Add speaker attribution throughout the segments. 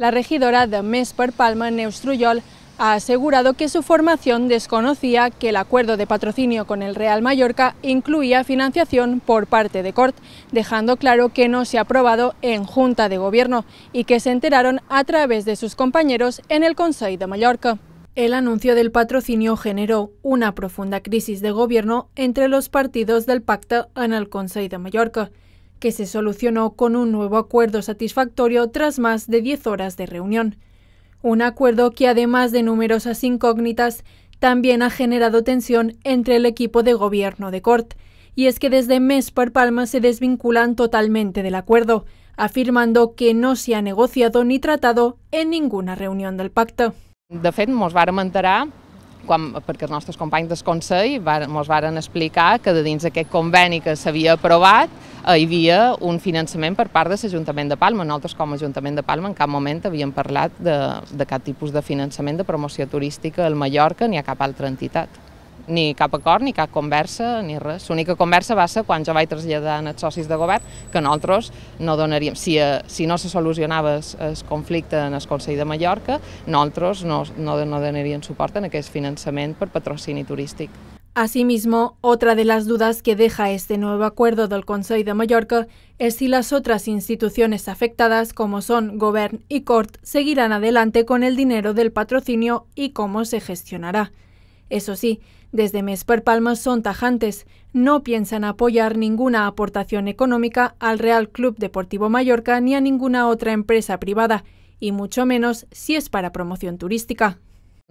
Speaker 1: La regidora de Mesper Palma, Neustruyol ha asegurado que su formación desconocía que el acuerdo de patrocinio con el Real Mallorca incluía financiación por parte de Cort, dejando claro que no se ha aprobado en Junta de Gobierno y que se enteraron a través de sus compañeros en el Consejo de Mallorca. El anuncio del patrocinio generó una profunda crisis de gobierno entre los partidos del pacto en el Consejo de Mallorca que se solucionó con un nuevo acuerdo satisfactorio tras más de 10 horas de reunión. Un acuerdo que, además de numerosas incógnitas, también ha generado tensión entre el equipo de gobierno de Cort, y es que desde mes por Palma se desvinculan totalmente del acuerdo, afirmando que no se ha negociado ni tratado en ninguna reunión del pacto. De fet, nos enterar
Speaker 2: quan, perquè els nostres companys del Consell explicar que de dins d'aquest conveni que s'havia Eh, hi havia un finançament per part de l'Ajuntament de Palma. Nosaltres, com a Ajuntament de Palma, en cap moment havíem parlat de, de cap tipus de finançament de promoció turística al Mallorca ni a cap altra entitat. Ni cap acord, ni cap conversa, ni res. L'única conversa va ser quan jo vaig traslladar als socis de govern que nosaltres no donaríem, si, eh, si no se solucionava el conflicte en el Consell de Mallorca, nosaltres no, no, no donaríem suport en aquest finançament per patrocini turístic.
Speaker 1: Asimismo, otra de las dudas que deja este nuevo acuerdo del Consejo de Mallorca es si las otras instituciones afectadas, como son Govern y Cort, seguirán adelante con el dinero del patrocinio y cómo se gestionará. Eso sí, desde Mesper Palmas son tajantes, no piensan apoyar ninguna aportación económica al Real Club Deportivo Mallorca ni a ninguna otra empresa privada, y mucho menos si es para promoción turística.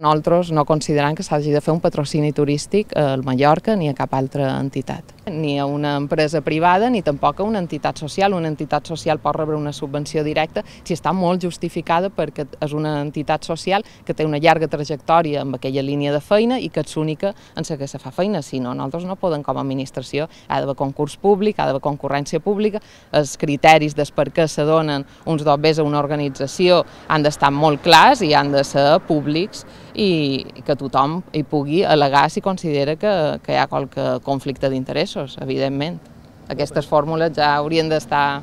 Speaker 2: Nosaltres no considerem que s'hagi de fer un patrocini turístic al Mallorca ni a cap altra entitat, ni a una empresa privada ni tampoc a una entitat social. Una entitat social pot rebre una subvenció directa si està molt justificada perquè és una entitat social que té una llarga trajectòria amb aquella línia de feina i que és única en la que se fa feina. Si no, nosaltres no podem com a administració, ha d'haver concurs públic, ha d'haver concurrència pública, els criteris des per què se donen uns dobbers a una organització han d'estar molt clars i han de ser públics i que tothom hi pugui al·legar si considera que, que hi ha qualque conflicte d'interessos, evidentment. Aquestes fórmules ja haurien d'estar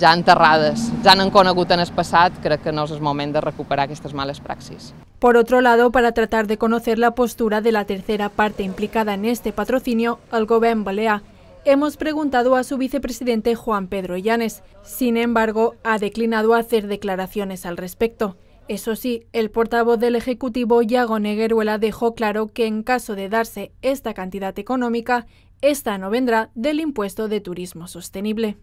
Speaker 2: ja enterrades, ja n'han conegut en el passat, crec que no és el moment de recuperar aquestes males praxis.
Speaker 1: Por otro lado, para tratar de conocer la postura de la tercera parte implicada en este patrocinio, el Govern Balear, hemos preguntado a su vicepresidente Juan Pedro Llanes. Sin embargo, ha declinado hacer declaraciones al respecto. Eso sí, el portavoz del Ejecutivo, Yago Negueruela, dejó claro que en caso de darse esta cantidad económica, esta no vendrá del impuesto de turismo sostenible.